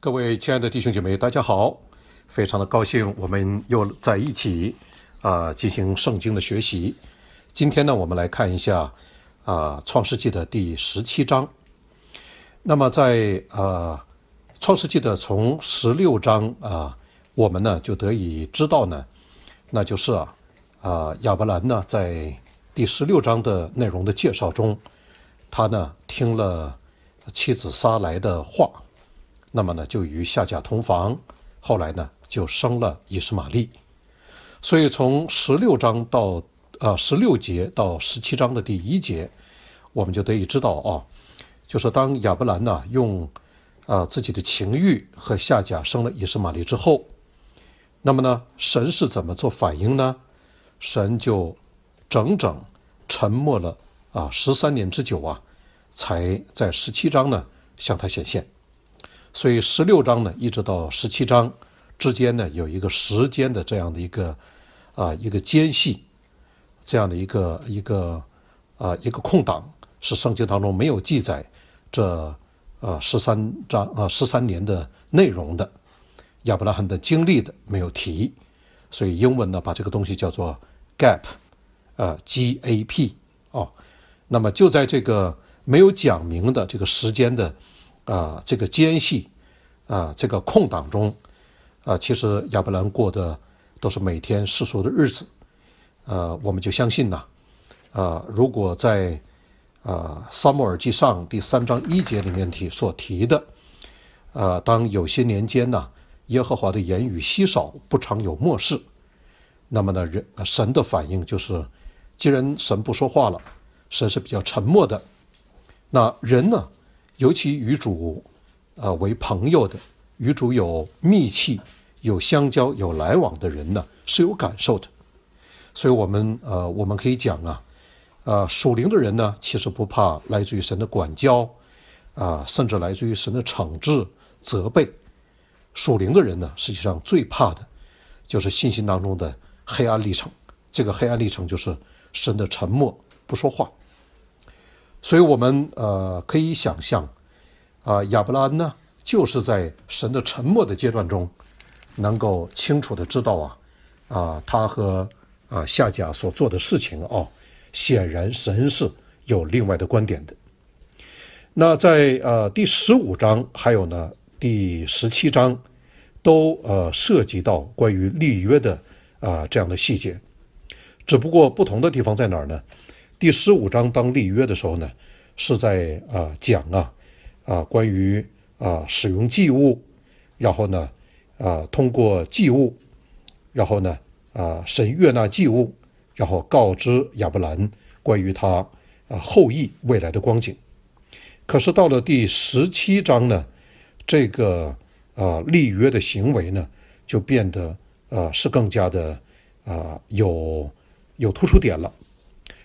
各位亲爱的弟兄姐妹，大家好！非常的高兴，我们又在一起啊，进行圣经的学习。今天呢，我们来看一下啊，《创世纪》的第十七章。那么，在啊，《创世纪》的从十六章啊，我们呢就得以知道呢，那就是啊，啊，亚伯兰呢，在第十六章的内容的介绍中，他呢听了妻子撒来的话。那么呢，就与夏甲同房，后来呢，就生了以实玛利。所以从十六章到呃十六节到十七章的第一节，我们就得以知道啊，就是当亚伯兰呢用，呃自己的情欲和夏甲生了以实玛利之后，那么呢，神是怎么做反应呢？神就整整沉默了啊十三年之久啊，才在十七章呢向他显现。所以十六章呢，一直到十七章之间呢，有一个时间的这样的一个啊一个间隙，这样的一个一个啊一个空档，是圣经当中没有记载这呃十三章啊十三年的内容的，亚伯拉罕的经历的没有提，所以英文呢把这个东西叫做 gap，呃 gap 哦，那么就在这个没有讲明的这个时间的啊这个间隙。啊，这个空档中，啊，其实亚伯兰过的都是每天世俗的日子，呃，我们就相信呢，啊，如果在啊《萨母尔记上》第三章一节里面提所提的，呃，当有些年间呢，耶和华的言语稀少，不常有漠视，那么呢，人神的反应就是，既然神不说话了，神是比较沉默的，那人呢，尤其与主。呃，为朋友的与主有密切、有相交、有来往的人呢，是有感受的。所以，我们呃，我们可以讲啊，呃，属灵的人呢，其实不怕来自于神的管教啊，甚至来自于神的惩治、责备。属灵的人呢，实际上最怕的，就是信心当中的黑暗历程。这个黑暗历程就是神的沉默不说话。所以，我们呃，可以想象。啊，亚伯拉罕呢，就是在神的沉默的阶段中，能够清楚的知道啊，啊，他和啊夏甲所做的事情啊，显然神是有另外的观点的。那在呃第十五章还有呢第十七章，都呃涉及到关于立约的啊这样的细节，只不过不同的地方在哪儿呢？第十五章当立约的时候呢，是在啊讲啊。啊，关于啊使用祭物，然后呢，啊通过祭物，然后呢，啊神悦纳祭物，然后告知亚伯兰关于他啊后裔未来的光景。可是到了第十七章呢，这个啊立约的行为呢，就变得啊是更加的啊有有突出点了。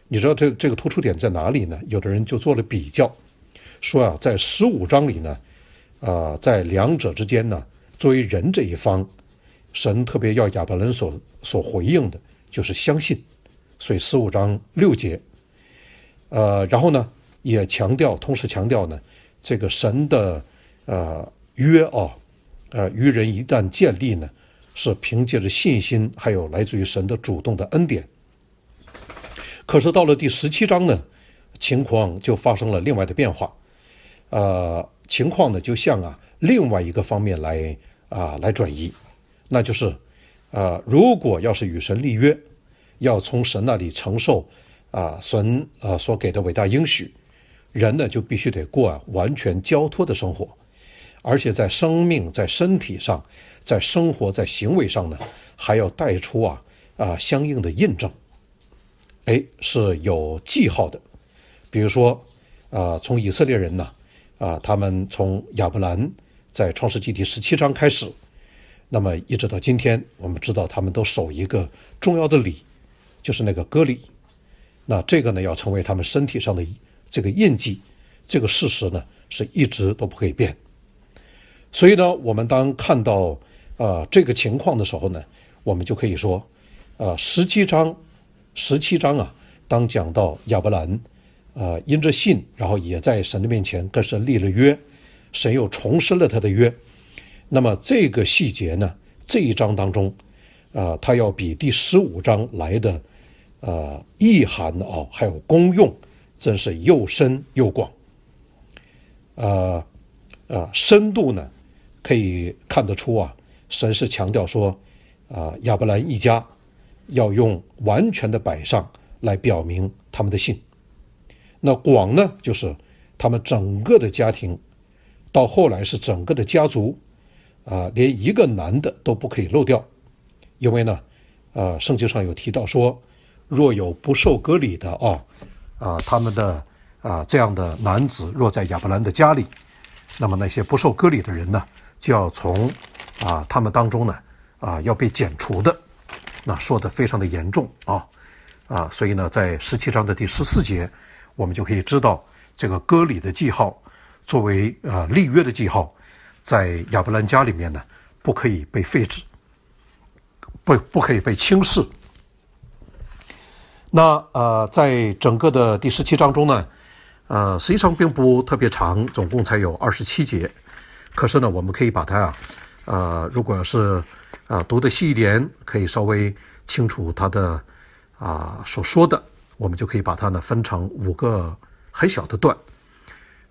你知道这这个突出点在哪里呢？有的人就做了比较。说啊，在十五章里呢，啊，在两者之间呢，作为人这一方，神特别要亚伯伦所所回应的，就是相信。所以十五章六节，呃，然后呢，也强调，同时强调呢，这个神的呃约啊，呃，与人一旦建立呢，是凭借着信心，还有来自于神的主动的恩典。可是到了第十七章呢，情况就发生了另外的变化。呃，情况呢，就像啊，另外一个方面来啊来转移，那就是，呃，如果要是与神立约，要从神那里承受啊神呃所给的伟大应许，人呢就必须得过完全交托的生活，而且在生命、在身体上、在生活、在行为上呢，还要带出啊啊相应的印证，哎，是有记号的，比如说，呃，从以色列人呢。啊，他们从亚伯兰在创世纪第十七章开始，那么一直到今天，我们知道他们都守一个重要的礼，就是那个割礼。那这个呢，要成为他们身体上的这个印记，这个事实呢，是一直都不可以变。所以呢，我们当看到呃这个情况的时候呢，我们就可以说，呃，十七章，十七章啊，当讲到亚伯兰。啊，因着信，然后也在神的面前跟神立了约，神又重申了他的约。那么这个细节呢？这一章当中，啊，它要比第十五章来的，呃，意涵啊，还有功用，真是又深又广。呃，呃，深度呢，可以看得出啊，神是强调说，啊，亚伯兰一家要用完全的摆上来表明他们的信。那广呢，就是他们整个的家庭，到后来是整个的家族，啊，连一个男的都不可以漏掉，因为呢，呃，圣经上有提到说，若有不受割礼的啊，啊，他们的啊这样的男子若在亚伯兰的家里，那么那些不受割礼的人呢，就要从啊他们当中呢，啊要被剪除的，那说的非常的严重啊，啊，所以呢，在十七章的第十四节。我们就可以知道，这个割礼的记号作为呃立约的记号，在亚伯兰家里面呢，不可以被废止，不不可以被轻视。那呃，在整个的第十七章中呢，呃，实际上并不特别长，总共才有二十七节。可是呢，我们可以把它啊，呃，如果是呃读的细一点，可以稍微清楚它的啊所说的。我们就可以把它呢分成五个很小的段。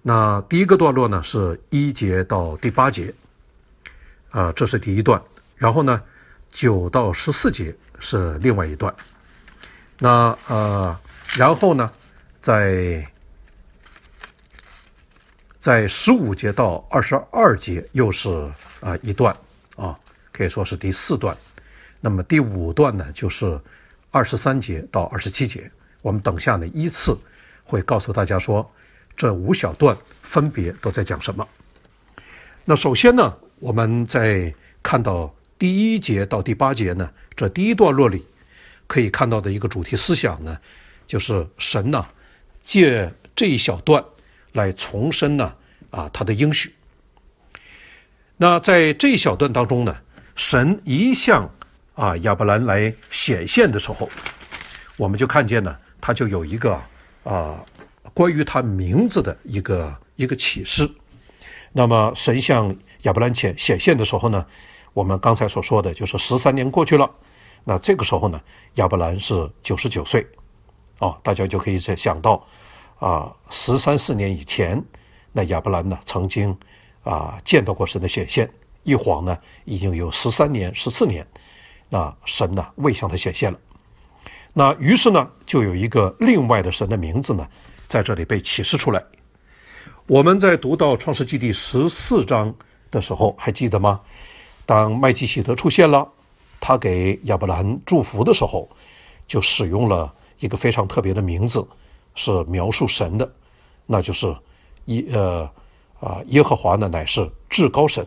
那第一个段落呢是一节到第八节，啊，这是第一段。然后呢，九到十四节是另外一段。那呃，然后呢，在在十五节到二十二节又是啊一段啊，可以说是第四段。那么第五段呢就是二十三节到二十七节。我们等下呢，依次会告诉大家说，这五小段分别都在讲什么。那首先呢，我们在看到第一节到第八节呢，这第一段落里可以看到的一个主题思想呢，就是神呢借这一小段来重申呢啊他的应许。那在这一小段当中呢，神一向啊亚伯兰来显现的时候，我们就看见呢。他就有一个啊，关于他名字的一个一个启示。那么神像亚伯兰前显现的时候呢，我们刚才所说的就是十三年过去了。那这个时候呢，亚伯兰是九十九岁，哦，大家就可以在想到啊，十三四年以前，那亚伯兰呢曾经啊见到过神的显现，一晃呢已经有十三年、十四年，那神呢未向他显现了。那于是呢，就有一个另外的神的名字呢，在这里被启示出来。我们在读到创世纪第十四章的时候，还记得吗？当麦基希德出现了，他给亚伯兰祝福的时候，就使用了一个非常特别的名字，是描述神的，那就是耶呃啊耶和华呢，乃是至高神。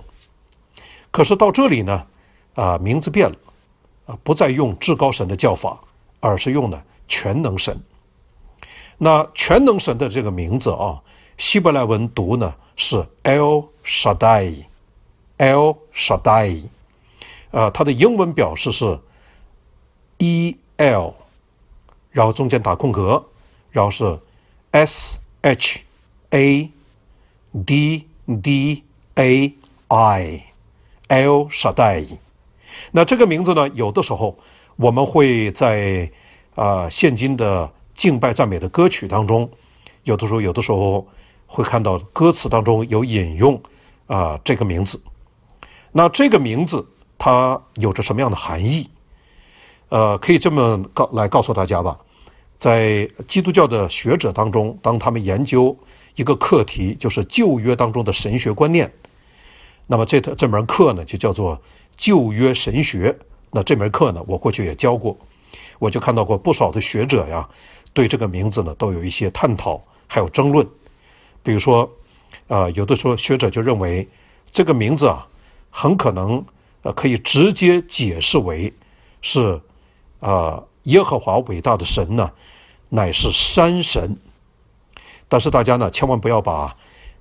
可是到这里呢，啊名字变了，啊不再用至高神的叫法。而是用的全能神。那全能神的这个名字啊，希伯来文读呢是 El Shaddai，El Shaddai，呃，它的英文表示是 El，然后中间打空格，然后是 S H A D D A I El Shaddai。那这个名字呢，有的时候。我们会在啊，现今的敬拜赞美的歌曲当中，有的时候有的时候会看到歌词当中有引用啊这个名字。那这个名字它有着什么样的含义？呃，可以这么告来告诉大家吧。在基督教的学者当中，当他们研究一个课题，就是旧约当中的神学观念，那么这这门课呢就叫做旧约神学。那这门课呢，我过去也教过，我就看到过不少的学者呀，对这个名字呢，都有一些探讨，还有争论。比如说，呃，有的说学者就认为这个名字啊，很可能呃可以直接解释为是呃耶和华伟大的神呢，乃是山神。但是大家呢，千万不要把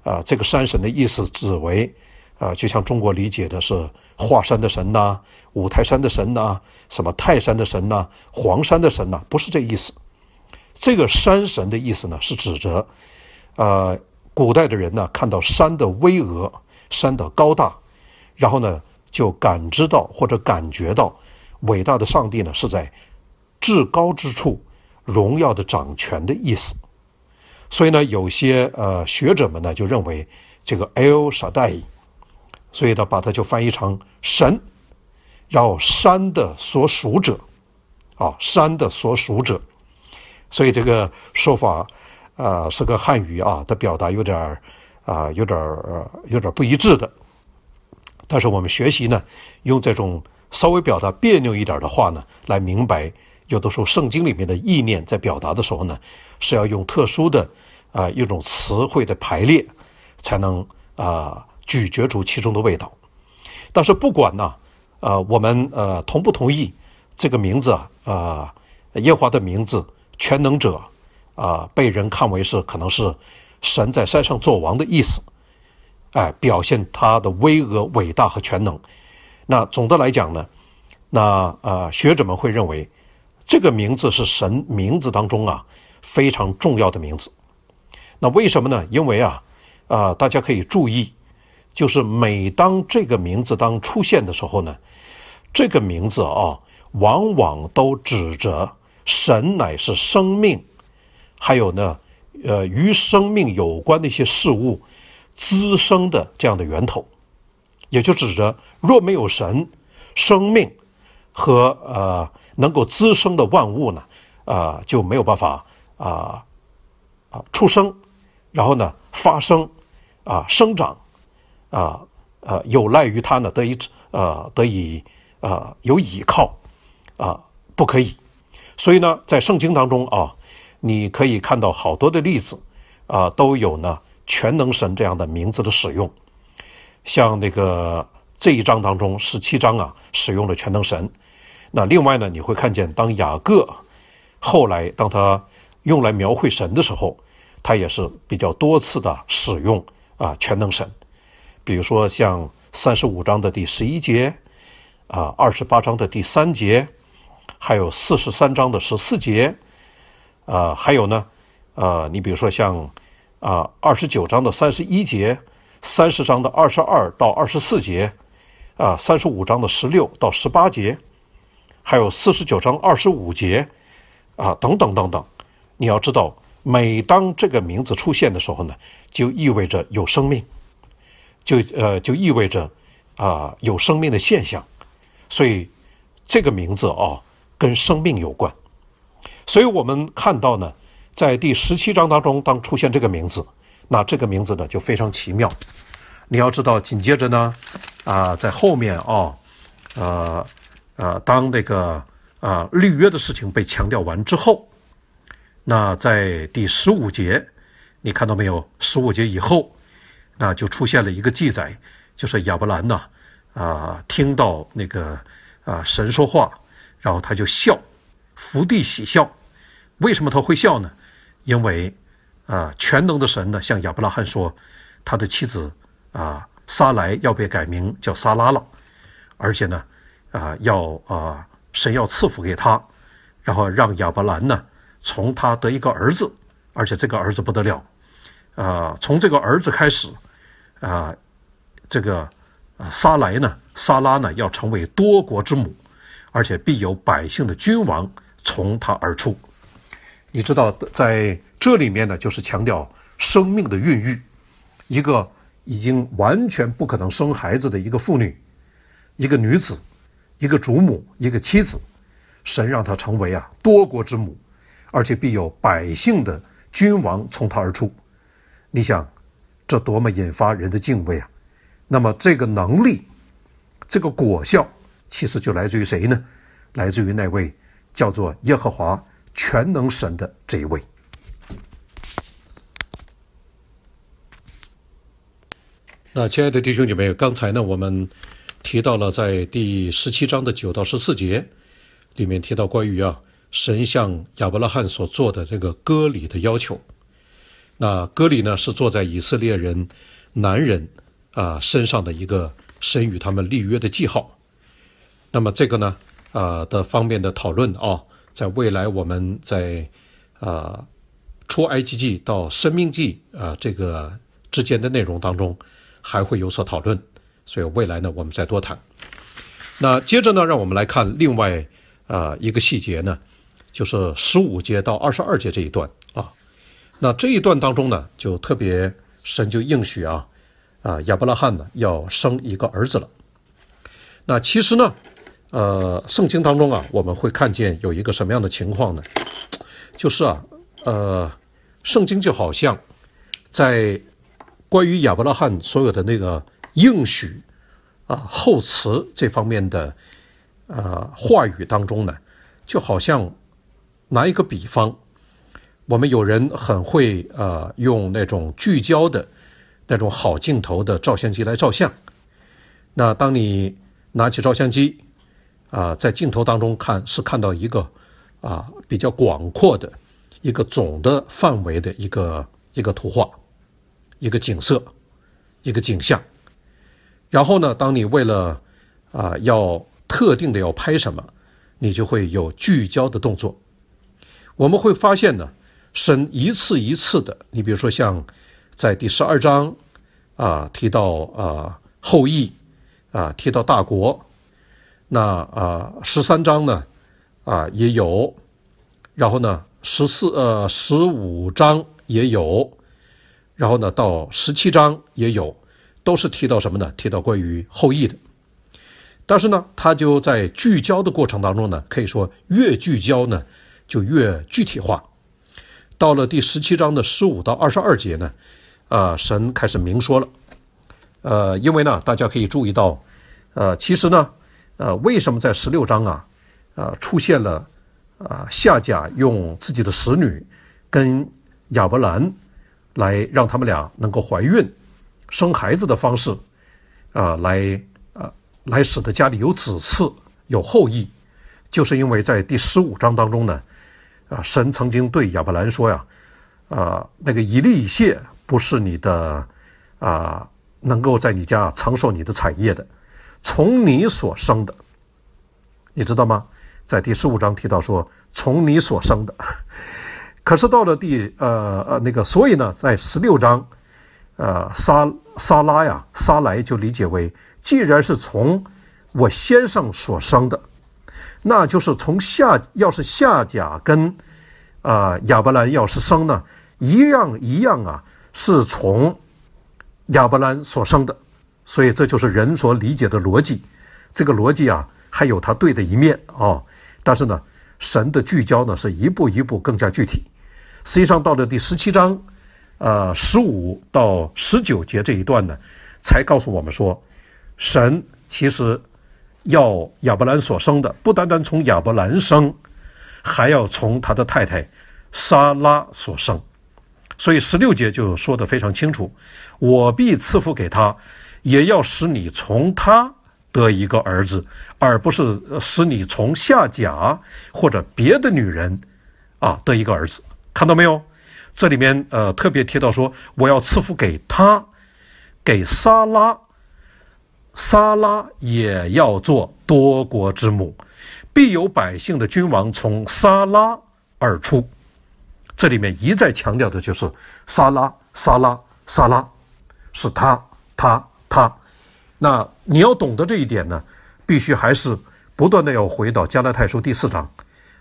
啊这个山神的意思指为。啊，就像中国理解的是华山的神呐，五台山的神呐，什么泰山的神呐，黄山的神呐，不是这意思。这个山神的意思呢，是指着，呃，古代的人呢，看到山的巍峨，山的高大，然后呢，就感知到或者感觉到伟大的上帝呢是在至高之处荣耀的掌权的意思。所以呢，有些呃学者们呢就认为这个 El s a d 代 h 所以呢，把它就翻译成“神”，然后山的所属者，啊，山的所属者。所以这个说法，呃，是个汉语啊的表达有点儿，啊，有点儿，有点儿不一致的。但是我们学习呢，用这种稍微表达别扭一点的话呢，来明白，有的时候圣经里面的意念在表达的时候呢，是要用特殊的，啊，一种词汇的排列，才能啊。咀嚼出其中的味道，但是不管呢，呃，我们呃同不同意这个名字啊，呃，耶华的名字全能者啊，被人看为是可能是神在山上做王的意思，哎，表现他的巍峨、伟大和全能。那总的来讲呢，那呃，学者们会认为这个名字是神名字当中啊非常重要的名字。那为什么呢？因为啊，啊，大家可以注意。就是每当这个名字当出现的时候呢，这个名字啊，往往都指着神乃是生命，还有呢，呃，与生命有关的一些事物滋生的这样的源头，也就指着若没有神，生命和呃能够滋生的万物呢，呃就没有办法啊啊出生，然后呢发生，啊生长。啊，呃，有赖于他呢，得以呃，得以呃，有依靠，啊，不可以。所以呢，在圣经当中啊，你可以看到好多的例子，啊，都有呢全能神这样的名字的使用。像那个这一章当中十七章啊，使用了全能神。那另外呢，你会看见当雅各后来当他用来描绘神的时候，他也是比较多次的使用啊全能神。比如说像三十五章的第十一节，啊，二十八章的第三节，还有四十三章的十四节，啊，还有呢，啊，你比如说像，啊，二十九章的三十一节，三十章的二十二到二十四节，啊，三十五章的十六到十八节，还有四十九章二十五节，啊，等等等等。你要知道，每当这个名字出现的时候呢，就意味着有生命。就呃就意味着，啊有生命的现象，所以这个名字啊跟生命有关，所以我们看到呢，在第十七章当中当出现这个名字，那这个名字呢就非常奇妙。你要知道，紧接着呢，啊在后面啊，呃呃当那个啊律约的事情被强调完之后，那在第十五节，你看到没有？十五节以后。那就出现了一个记载，就是亚伯兰呢，啊，听到那个啊神说话，然后他就笑，伏地喜笑。为什么他会笑呢？因为，啊，全能的神呢，向亚伯拉罕说，他的妻子啊，撒来要被改名叫撒拉了，而且呢，啊，要啊，神要赐福给他，然后让亚伯兰呢，从他得一个儿子，而且这个儿子不得了，啊，从这个儿子开始。啊，这个，啊，莎莱呢，莎拉呢，要成为多国之母，而且必有百姓的君王从他而出。你知道，在这里面呢，就是强调生命的孕育。一个已经完全不可能生孩子的一个妇女，一个女子，一个主母，一个妻子，神让她成为啊多国之母，而且必有百姓的君王从她而出。你想。这多么引发人的敬畏啊！那么，这个能力，这个果效，其实就来自于谁呢？来自于那位叫做耶和华全能神的这一位。那亲爱的弟兄姐妹，刚才呢，我们提到了在第十七章的九到十四节里面提到关于啊神向亚伯拉罕所做的这个割礼的要求。那割礼呢，是坐在以色列人男人啊身上的一个，神与他们立约的记号。那么这个呢，啊的方面的讨论啊，在未来我们在啊出埃及记到生命记啊这个之间的内容当中还会有所讨论。所以未来呢，我们再多谈。那接着呢，让我们来看另外啊一个细节呢，就是十五节到二十二节这一段啊。那这一段当中呢，就特别神就应许啊，啊亚伯拉罕呢要生一个儿子了。那其实呢，呃，圣经当中啊，我们会看见有一个什么样的情况呢？就是啊，呃，圣经就好像在关于亚伯拉罕所有的那个应许啊、后词这方面的呃话语当中呢，就好像拿一个比方。我们有人很会呃用那种聚焦的那种好镜头的照相机来照相。那当你拿起照相机啊，在镜头当中看是看到一个啊比较广阔的一个总的范围的一个一个图画、一个景色、一个景象。然后呢，当你为了啊要特定的要拍什么，你就会有聚焦的动作。我们会发现呢。申一次一次的，你比如说像，在第十二章啊提到啊后羿啊提到大国，那啊十三章呢啊也有，然后呢十四呃十五章也有，然后呢到十七章也有，都是提到什么呢？提到关于后羿的。但是呢，他就在聚焦的过程当中呢，可以说越聚焦呢就越具体化。到了第十七章的十五到二十二节呢，啊，神开始明说了，呃，因为呢，大家可以注意到，呃，其实呢，呃，为什么在十六章啊，啊，出现了啊，夏甲用自己的使女跟亚伯兰来让他们俩能够怀孕、生孩子的方式，啊，来啊，来使得家里有子嗣、有后裔，就是因为在第十五章当中呢。啊，神曾经对亚伯兰说呀，啊，那个以利以谢不是你的，啊，能够在你家承受你的产业的，从你所生的，你知道吗？在第十五章提到说，从你所生的，可是到了第呃呃那个，所以呢，在十六章，呃，撒撒拉呀，撒来就理解为，既然是从我先生所生的。那就是从下，要是夏甲跟，啊亚伯兰要是生呢，一样一样啊，是从亚伯兰所生的，所以这就是人所理解的逻辑，这个逻辑啊，还有它对的一面啊，但是呢，神的聚焦呢是一步一步更加具体，实际上到了第十七章，呃十五到十九节这一段呢，才告诉我们说，神其实。要亚伯兰所生的，不单单从亚伯兰生，还要从他的太太莎拉所生。所以十六节就说的非常清楚：我必赐福给他，也要使你从他的一个儿子，而不是使你从夏甲或者别的女人啊得一个儿子。看到没有？这里面呃特别提到说，我要赐福给他，给莎拉。撒拉也要做多国之母，必有百姓的君王从撒拉而出。这里面一再强调的就是撒拉，撒拉，撒拉，是他，他，他。那你要懂得这一点呢，必须还是不断的要回到加拉太书第四章。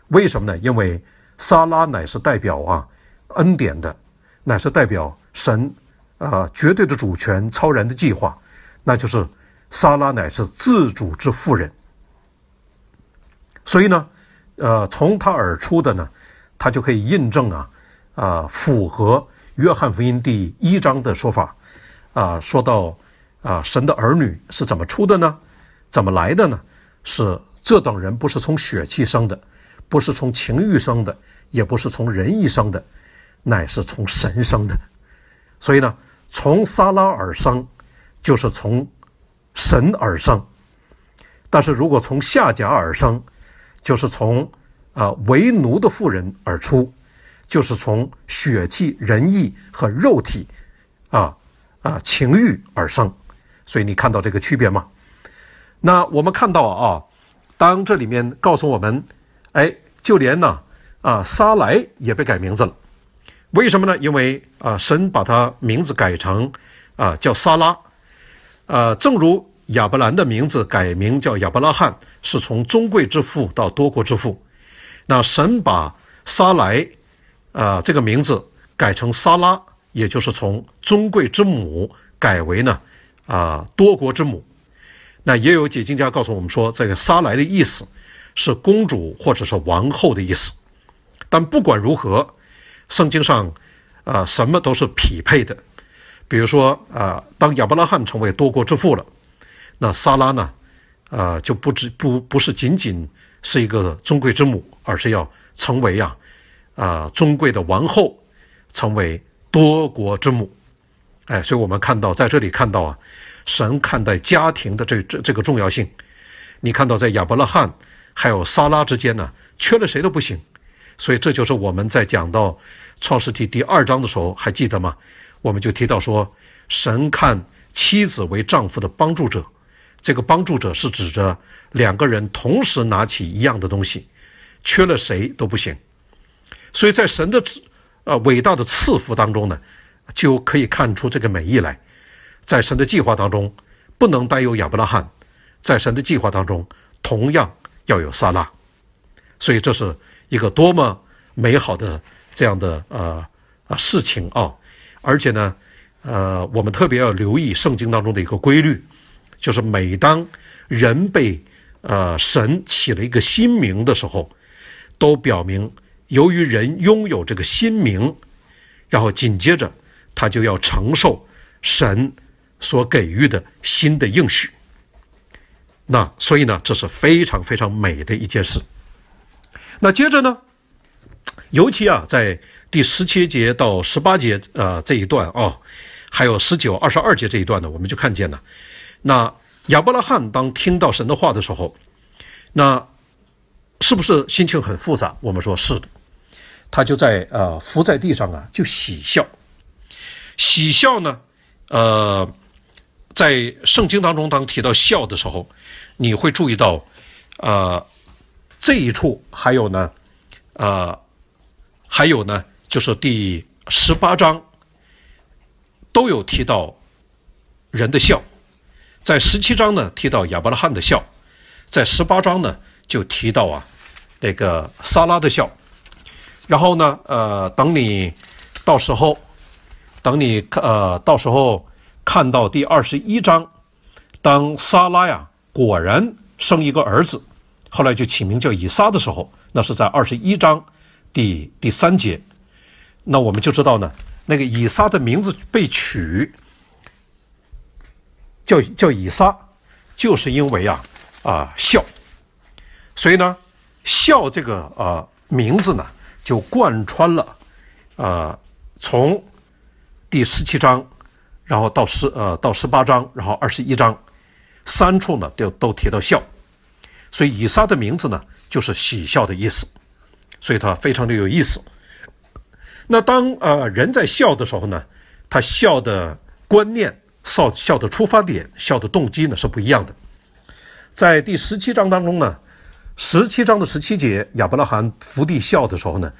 为什么呢？因为撒拉乃是代表啊恩典的，乃是代表神，啊绝对的主权、超然的计划，那就是。萨拉乃是自主之妇人，所以呢，呃，从他而出的呢，他就可以印证啊，啊，符合约翰福音第一章的说法啊，说到啊，神的儿女是怎么出的呢？怎么来的呢？是这等人不是从血气生的，不是从情欲生的，也不是从仁义生的，乃是从神生的。所以呢，从撒拉而生，就是从。神而生，但是如果从下甲而生，就是从啊为奴的妇人而出，就是从血气、仁义和肉体，啊啊情欲而生。所以你看到这个区别吗？那我们看到啊，当这里面告诉我们，哎，就连呢啊撒来也被改名字了，为什么呢？因为啊神把他名字改成啊叫撒拉。呃，正如亚伯兰的名字改名叫亚伯拉罕，是从尊贵之父到多国之父。那神把撒莱，啊，这个名字改成撒拉，也就是从尊贵之母改为呢，啊，多国之母。那也有解经家告诉我们说，这个撒莱的意思是公主或者是王后的意思。但不管如何，圣经上，啊，什么都是匹配的。比如说啊，当亚伯拉罕成为多国之父了，那撒拉呢？啊，就不只不不是仅仅是一个尊贵之母，而是要成为呀，啊尊贵的王后，成为多国之母。哎，所以我们看到在这里看到啊，神看待家庭的这这这个重要性。你看到在亚伯拉罕还有撒拉之间呢，缺了谁都不行。所以这就是我们在讲到创世纪第二章的时候，还记得吗？我们就提到说，神看妻子为丈夫的帮助者，这个帮助者是指着两个人同时拿起一样的东西，缺了谁都不行。所以在神的，呃，伟大的赐福当中呢，就可以看出这个美意来。在神的计划当中，不能单有亚伯拉罕，在神的计划当中同样要有撒拉。所以这是一个多么美好的这样的呃啊事情啊！而且呢，呃，我们特别要留意圣经当中的一个规律，就是每当人被呃神起了一个新名的时候，都表明由于人拥有这个新名，然后紧接着他就要承受神所给予的新的应许。那所以呢，这是非常非常美的一件事。那接着呢，尤其啊，在第十七节到十八节，呃，这一段啊，还有十九、二十二节这一段呢，我们就看见了。那亚伯拉罕当听到神的话的时候，那是不是心情很复杂？我们说是的，他就在呃伏在地上啊，就喜笑。喜笑呢，呃，在圣经当中当提到笑的时候，你会注意到，呃，这一处还有呢，呃，还有呢。就是第十八章，都有提到人的笑，在十七章呢提到亚伯拉罕的笑，在十八章呢就提到啊那个撒拉的笑，然后呢呃，等你到时候，等你呃到时候看到第二十一章，当撒拉呀果然生一个儿子，后来就起名叫以撒的时候，那是在二十一章第第三节。那我们就知道呢，那个以撒的名字被取叫叫以撒，就是因为啊啊笑，所以呢笑这个呃名字呢就贯穿了，呃从第十七章，然后到十呃到十八章，然后二十一章，三处呢都都提到笑，所以以撒的名字呢就是喜笑的意思，所以它非常的有意思。那当呃人在笑的时候呢，他笑的观念、笑笑的出发点、笑的动机呢是不一样的。在第十七章当中呢，十七章的十七节，亚伯拉罕伏地笑的时候呢，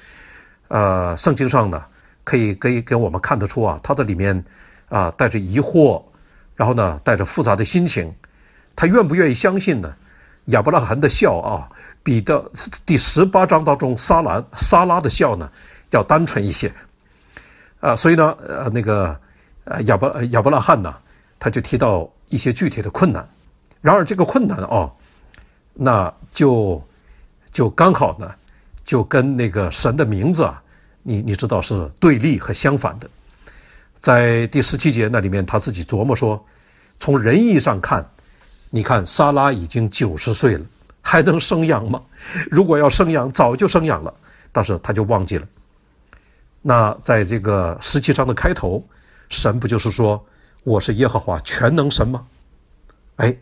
呃，圣经上呢可以给给我们看得出啊，他的里面啊带着疑惑，然后呢带着复杂的心情，他愿不愿意相信呢？亚伯拉罕的笑啊，比的第十八章当中撒拉撒拉的笑呢？要单纯一些，啊，所以呢，呃，那个，呃，亚伯亚伯拉罕呢，他就提到一些具体的困难，然而这个困难哦，那就就刚好呢，就跟那个神的名字啊，你你知道是对立和相反的，在第十七节那里面，他自己琢磨说，从仁义上看，你看，撒拉已经九十岁了，还能生养吗？如果要生养，早就生养了，但是他就忘记了。那在这个十七章的开头，神不就是说我是耶和华全能神吗？哎，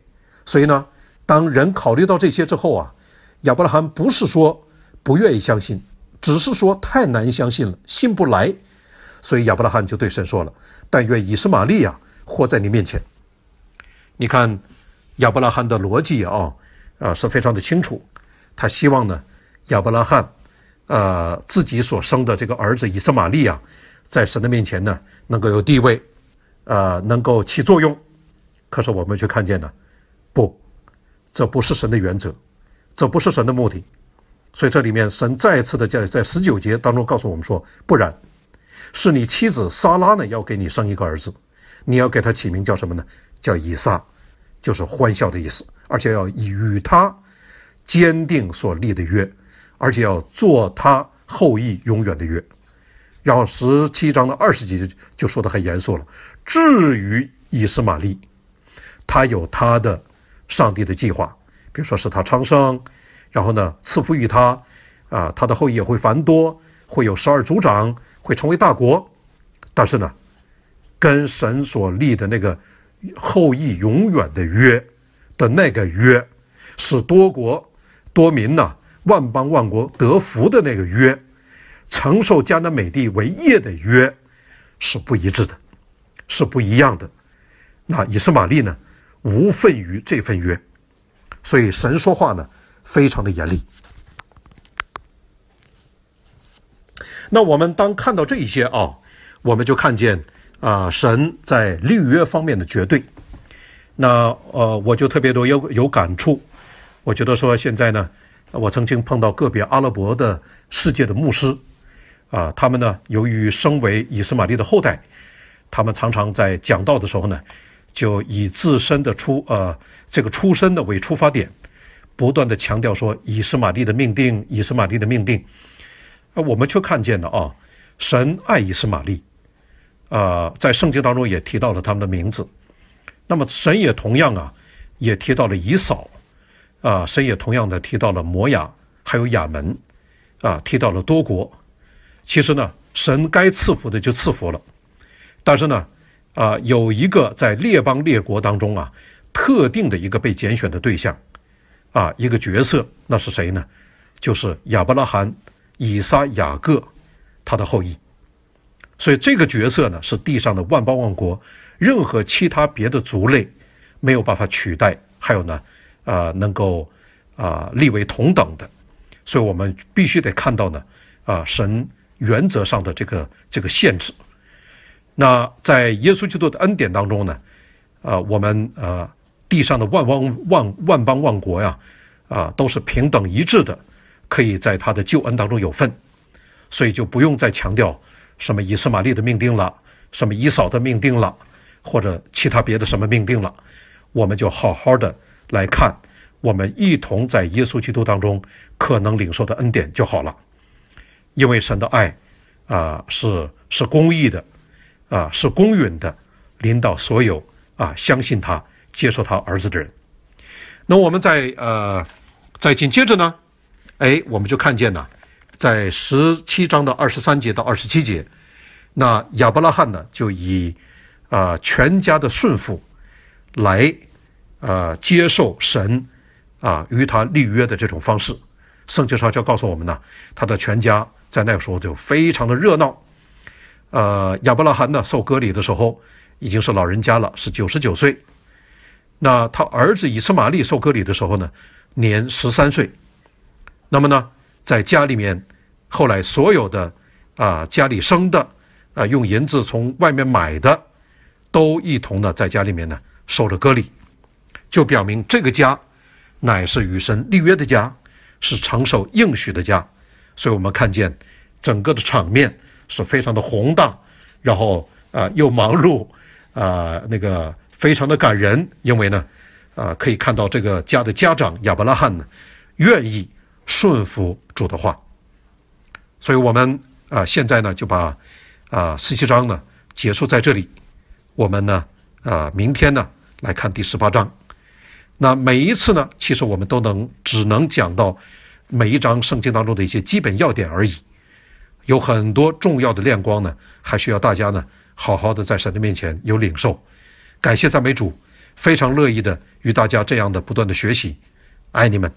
所以呢，当人考虑到这些之后啊，亚伯拉罕不是说不愿意相信，只是说太难相信了，信不来，所以亚伯拉罕就对神说了：“但愿以实玛利亚活在你面前。”你看，亚伯拉罕的逻辑啊，啊是非常的清楚，他希望呢，亚伯拉罕。呃，自己所生的这个儿子以撒玛利啊，在神的面前呢，能够有地位，呃，能够起作用。可是我们却看见呢，不，这不是神的原则，这不是神的目的。所以这里面神再一次的在在十九节当中告诉我们说，不然，是你妻子撒拉呢要给你生一个儿子，你要给他起名叫什么呢？叫以撒，就是欢笑的意思，而且要与他坚定所立的约。而且要做他后裔永远的约，然后十七章的二十节就就说的很严肃了。至于以斯玛利，他有他的上帝的计划，比如说是他昌盛，然后呢赐福于他，啊，他的后裔也会繁多，会有十二族长，会成为大国。但是呢，跟神所立的那个后裔永远的约的那个约，是多国多民呢。万邦万国得福的那个约，承受加南美地为业的约，是不一致的，是不一样的。那以斯玛利呢，无份于这份约，所以神说话呢，非常的严厉。那我们当看到这一些啊，我们就看见啊，神在律约方面的绝对。那呃，我就特别多有有感触，我觉得说现在呢。我曾经碰到个别阿拉伯的世界的牧师，啊，他们呢，由于身为以斯玛利的后代，他们常常在讲道的时候呢，就以自身的出呃这个出身的为出发点，不断的强调说以斯玛利的命定，以斯玛利的命定。而我们却看见了啊，神爱以斯玛利，啊，在圣经当中也提到了他们的名字，那么神也同样啊，也提到了以扫。啊，神也同样的提到了摩亚，还有亚门，啊，提到了多国。其实呢，神该赐福的就赐福了，但是呢，啊，有一个在列邦列国当中啊，特定的一个被拣选的对象，啊，一个角色，那是谁呢？就是亚伯拉罕、以撒、雅各，他的后裔。所以这个角色呢，是地上的万邦万国，任何其他别的族类没有办法取代。还有呢。啊，能够啊立为同等的，所以我们必须得看到呢，啊神原则上的这个这个限制。那在耶稣基督的恩典当中呢，呃我们呃地上的万邦万万邦万国呀，啊都是平等一致的，可以在他的救恩当中有份，所以就不用再强调什么以斯玛利的命定了，什么以扫的命定了，或者其他别的什么命定了，我们就好好的。来看，我们一同在耶稣基督当中可能领受的恩典就好了，因为神的爱，啊是是公义的，啊是公允的，领导所有啊相信他、接受他儿子的人。那我们在呃，在紧接着呢，哎，我们就看见呢，在十七章的二十三节到二十七节，那亚伯拉罕呢就以啊全家的顺服来。呃，接受神，啊，与他立约的这种方式，圣经上就告诉我们呢，他的全家在那个时候就非常的热闹。呃，亚伯拉罕呢受割礼的时候已经是老人家了，是九十九岁。那他儿子以斯玛利受割礼的时候呢，年十三岁。那么呢，在家里面，后来所有的啊家里生的啊用银子从外面买的，都一同呢在家里面呢受了割礼。就表明这个家，乃是与神立约的家，是长寿应许的家。所以，我们看见整个的场面是非常的宏大，然后啊又忙碌啊那个非常的感人。因为呢，啊可以看到这个家的家长亚伯拉罕呢，愿意顺服主的话。所以我们啊现在呢就把啊十七章呢结束在这里。我们呢啊明天呢来看第十八章。那每一次呢，其实我们都能只能讲到每一章圣经当中的一些基本要点而已，有很多重要的亮光呢，还需要大家呢好好的在神的面前有领受。感谢赞美主，非常乐意的与大家这样的不断的学习，爱你们。